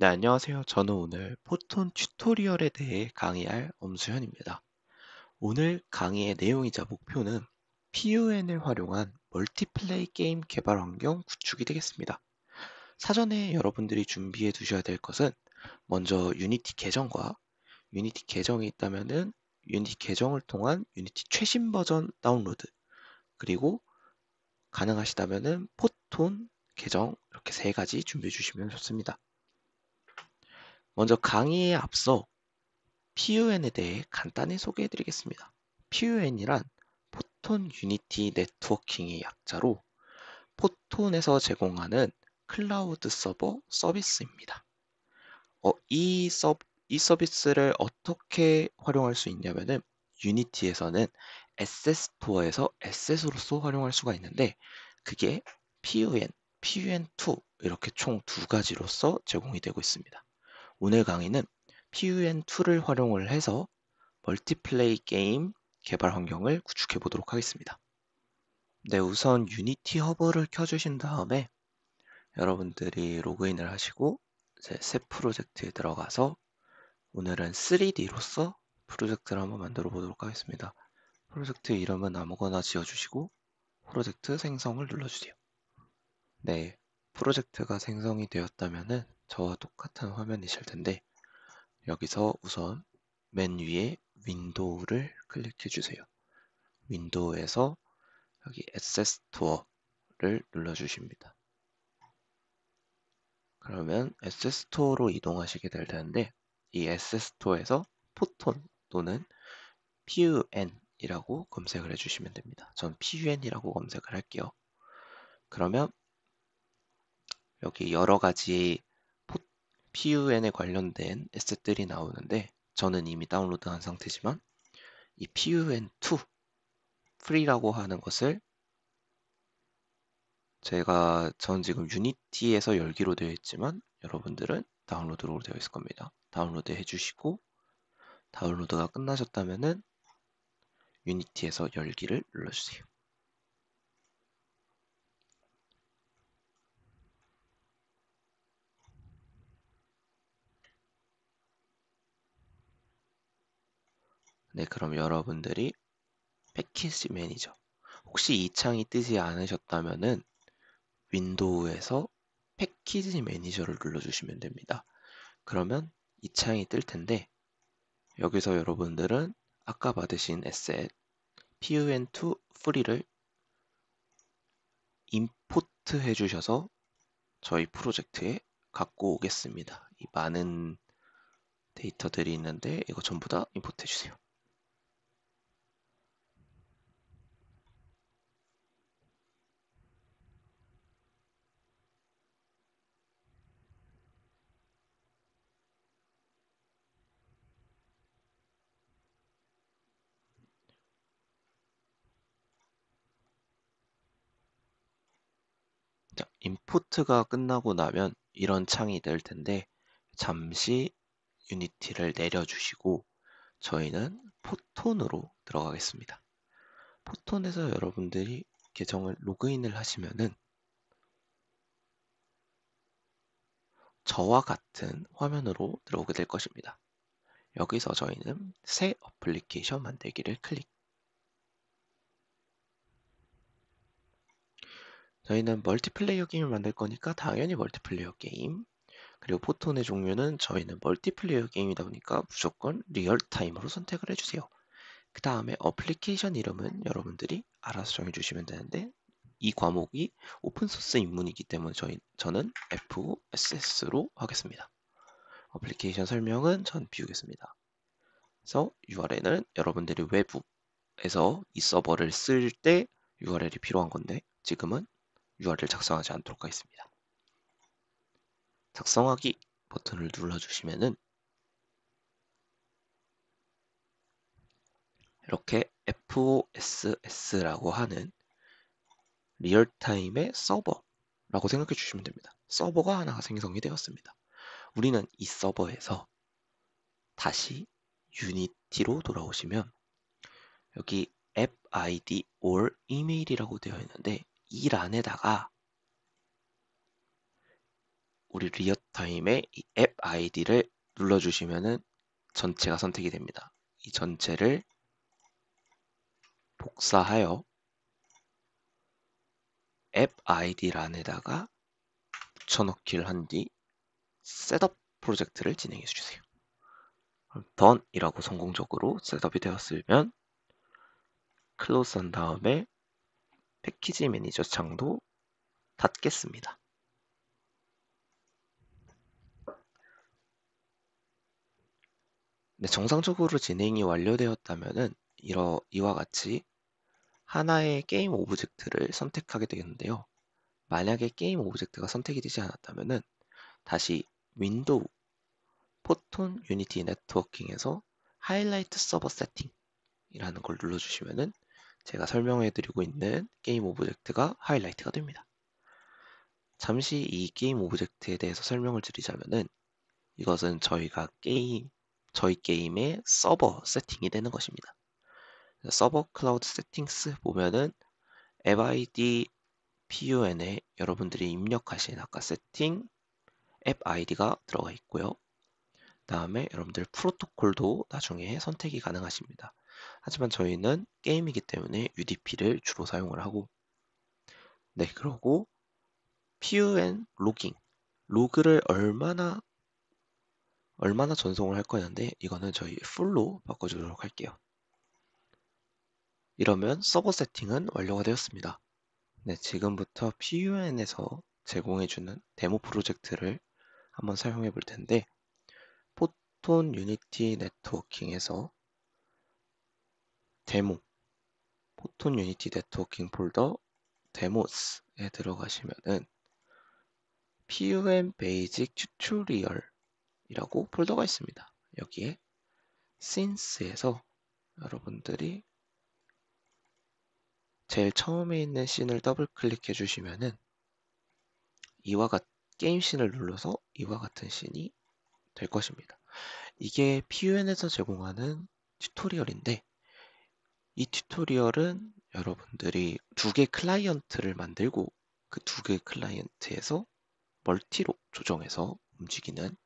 네, 안녕하세요. 저는 오늘 포톤 튜토리얼에 대해 강의할 엄수현입니다. 오늘 강의의 내용이자 목표는 PUN을 활용한 멀티플레이 게임 개발 환경 구축이 되겠습니다. 사전에 여러분들이 준비해 두셔야 될 것은 먼저 유니티 계정과 유니티 계정이 있다면은 유니티 계정을 통한 유니티 최신 버전 다운로드 그리고 가능하시다면은 포톤 계정 이렇게 세 가지 준비해 주시면 좋습니다. 먼저 강의에 앞서 PUN에 대해 간단히 소개해 드리겠습니다. PUN이란 포톤 유니티 네트워킹의 약자로 포톤에서 제공하는 클라우드 서버 서비스입니다. 어, 이, 서, 이 서비스를 어떻게 활용할 수 있냐면은 유니티에서는 SS 스에서 SS로서 활용할 수가 있는데 그게 PUN, PUN2 이렇게 총 두 가지로서 제공이 되고 있습니다. 오늘 강의는 PUN2를 활용을 해서 멀티플레이 게임 개발 환경을 구축해 보도록 하겠습니다. 네, 우선 유니티 허브를 켜주신 다음에 여러분들이 로그인을 하시고 새 프로젝트에 들어가서 오늘은 3D로서 프로젝트를 한번 만들어 보도록 하겠습니다. 프로젝트 이름은 아무거나 지어주시고 프로젝트 생성을 눌러주세요. 네, 프로젝트가 생성이 되었다면은 저와 똑같은 화면이실 텐데 여기서 우선 맨 위에 윈도우를 클릭해 주세요. 윈도우에서 여기 Access 세스 투어를 눌러 주십니다. 그러면 Access 세스 투어로 이동하시게 될 텐데 이 Access 세스 투어에서 포톤 또는 PUN이라고 검색을 해 주시면 됩니다. 전 PUN이라고 검색을 할게요. 그러면 여기 여러 가지 PUN에 관련된 에셋들이 나오는데 저는 이미 다운로드한 상태지만 이 PUN2 f r e e 라고 하는 것을 제가 전 지금 유니티에서 열기로 되어 있지만 여러분들은 다운로드로 되어 있을 겁니다. 다운로드 해주시고 다운로드가 끝나셨다면은 유니티에서 열기를 눌러주세요. 네, 그럼 여러분들이 패키지 매니저. 혹시 이 창이 뜨지 않으셨다면은 윈도우에서 패키지 매니저를 눌러주시면 됩니다. 그러면 이 창이 뜰 텐데 여기서 여러분들은 아까 받으신 에셋 pun2 free를 임포트 해주셔서 저희 프로젝트에 갖고 오겠습니다. 이 많은 데이터들이 있는데 이거 전부 다 임포트 해주세요. 자, i m p 가 끝나고 나면 이런 창이 될 텐데 잠시 유니티를 내려주시고 저희는 포톤으로 들어가겠습니다. 포톤에서 여러분들이 계정을 로그인을 하시면은 저와 같은 화면으로 들어오게 될 것입니다. 여기서 저희는 새 어플리케이션 만들기를 클릭. 저희는 멀티플레이어 게임을 만들 거니까 당연히 멀티플레이어 게임 그리고 포톤의 종류는 저희는 멀티플레이어 게임이다 보니까 무조건 리얼타임으로 선택을 해주세요. 그 다음에 어플리케이션 이름은 여러분들이 알아서 정해주시면 되는데 이 과목이 오픈소스 입문이기 때문에 저희, 저는 f s s 로 하겠습니다. 어플리케이션 설명은 전 비우겠습니다. 그래서 URL은 여러분들이 외부에서 이 서버를 쓸 때 URL이 필요한 건데 지금은 URL 을 작성하지 않도록 하겠습니다. 작성하기 버튼을 눌러주시면은 이렇게 FOSS라고 하는 리얼타임의 서버라고 생각해 주시면 됩니다. 서버가 하나가 생성이 되었습니다. 우리는 이 서버에서 다시 유니티로 돌아오시면 여기 앱 p p id or 이메일이라고 되어 있는데 이 란에다가 우리 리어타임의 앱 아이디를 눌러주시면은 전체가 선택이 됩니다. 이 전체를 복사하여 앱 아이디 란에다가 붙여넣기를 한 뒤 셋업 프로젝트를 진행해 주세요. 던이라고 성공적으로 셋업이 되었으면 클로스 한 다음에 패키지 매니저 창도 닫겠습니다. 네, 정상적으로 진행이 완료되었다면 이러, 이와 같이 하나의 게임 오브젝트를 선택하게 되겠는데요. 만약에 게임 오브젝트가 선택이 되지 않았다면 다시 윈도우 포톤 유니티 네트워킹에서 하이라이트 서버 세팅이라는 걸 눌러주시면 제가 설명해드리고 있는 게임 오브젝트가 하이라이트가 됩니다. 잠시 이 게임 오브젝트에 대해서 설명을 드리자면은 이것은 저희가 게임, 저희 게임의 서버 세팅이 되는 것입니다. 서버 클라우드 세팅스 보면은 앱ID PUN에 여러분들이 입력하신 아까 세팅 앱 아이디가 들어가 있고요. 다음에 여러분들 프로토콜도 나중에 선택이 가능하십니다. 하지만 저희는 게임이기 때문에 UDP를 주로 사용을 하고 네그리고 PUN 로깅 로그를 얼마나 얼마나 전송을 할거였는데 이거는 저희 풀로 바꿔주도록 할게요. 이러면 서버 세팅은 완료가 되었습니다. 네, 지금부터 PUN에서 제공해주는 데모 프로젝트를 한번 사용해 볼 텐데 포톤 유니티 네트워킹에서 데모 포톤 유니티 네트워킹 폴더 데모스에 들어가시면은 PUM 베이직 튜토리얼이라고 폴더가 있습니다. 여기에 since에서 여러분들이 제일 처음에 있는 씬을 더블 클릭해 주시면은 이와 같 게임 씬을 눌러서 이와 같은 씬이 될 것입니다. 이게 PUN에서 제공하는 튜토리얼인데 이 튜토리얼은 여러분들이 두 개 클라이언트를 만들고 그 두 개 클라이언트에서 멀티로 조정해서 움직이는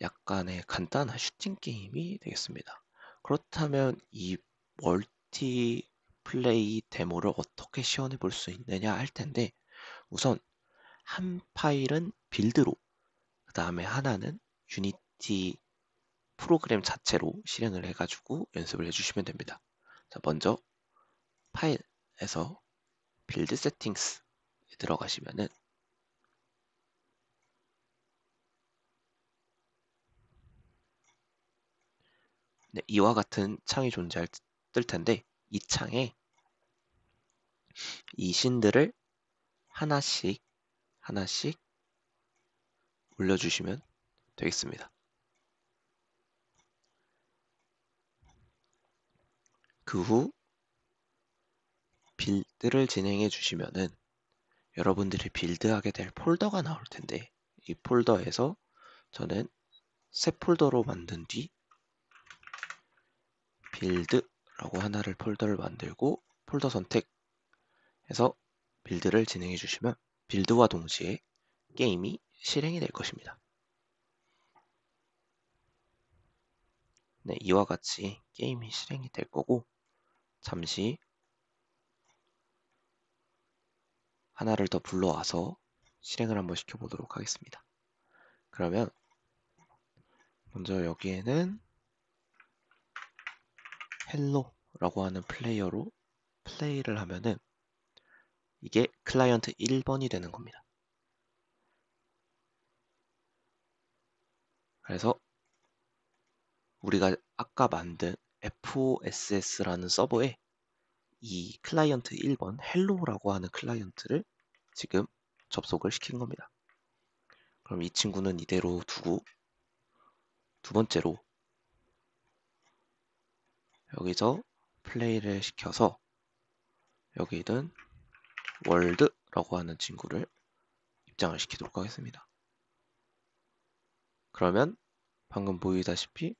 약간의 간단한 슈팅 게임이 되겠습니다. 그렇다면 이 멀티 플레이 데모를 어떻게 시연해 볼 수 있느냐 할 텐데 우선 한 파일은 빌드로 그 다음에 하나는 유니티 프로그램 자체로 실행을 해가지고 연습을 해주시면 됩니다. 자, 먼저 파일에서 빌드 세팅스에 들어가시면은 네, 이와 같은 창이 존재할 뜰 텐데 이 창에 이 신들을 하나씩 하나씩 올려주시면 되겠습니다. 그후 빌드를 진행해 주시면은 여러분들이 빌드하게 될 폴더가 나올 텐데 이 폴더에서 저는 새 폴더로 만든 뒤 빌드라고 하나를 폴더를 만들고 폴더 선택해서 빌드를 진행해 주시면 빌드와 동시에 게임이 실행이 될 것입니다. 네, 이와 같이 게임이 실행이 될 거고 잠시 하나를 더 불러와서 실행을 한번 시켜보도록 하겠습니다. 그러면 먼저 여기에는 헬로라고 하는 플레이어로 플레이를 하면은 이게 클라이언트 1번이 되는 겁니다. 그래서 우리가 아까 만든 FOSS라는 서버에 이 클라이언트 1번 헬로라고 하는 클라이언트를 지금 접속을 시킨 겁니다. 그럼 이 친구는 이대로 두고 두 번째로 여기서 플레이를 시켜서 여기 있는 월드라고 하는 친구를 입장을 시키도록 하겠습니다. 그러면 방금 보이다시피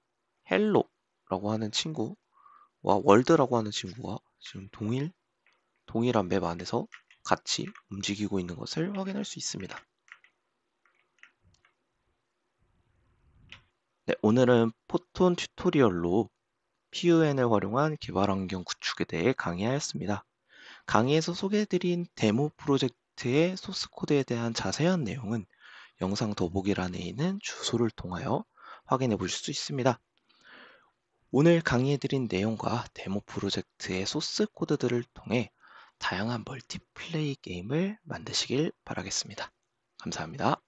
헬로 라고 하는 친구와 월드라고 하는 친구가 지금 동일, 동일한 맵 안에서 같이 움직이고 있는 것을 확인할 수 있습니다. 네, 오늘은 포톤 튜토리얼로 PUN을 활용한 개발 환경 구축에 대해 강의하였습니다. 강의에서 소개해드린 데모 프로젝트의 소스 코드에 대한 자세한 내용은 영상 더보기란에 있는 주소를 통하여 확인해 보실 수 있습니다. 오늘 강의해드린 내용과 데모 프로젝트의 소스 코드들을 통해 다양한 멀티플레이 게임을 만드시길 바라겠습니다. 감사합니다.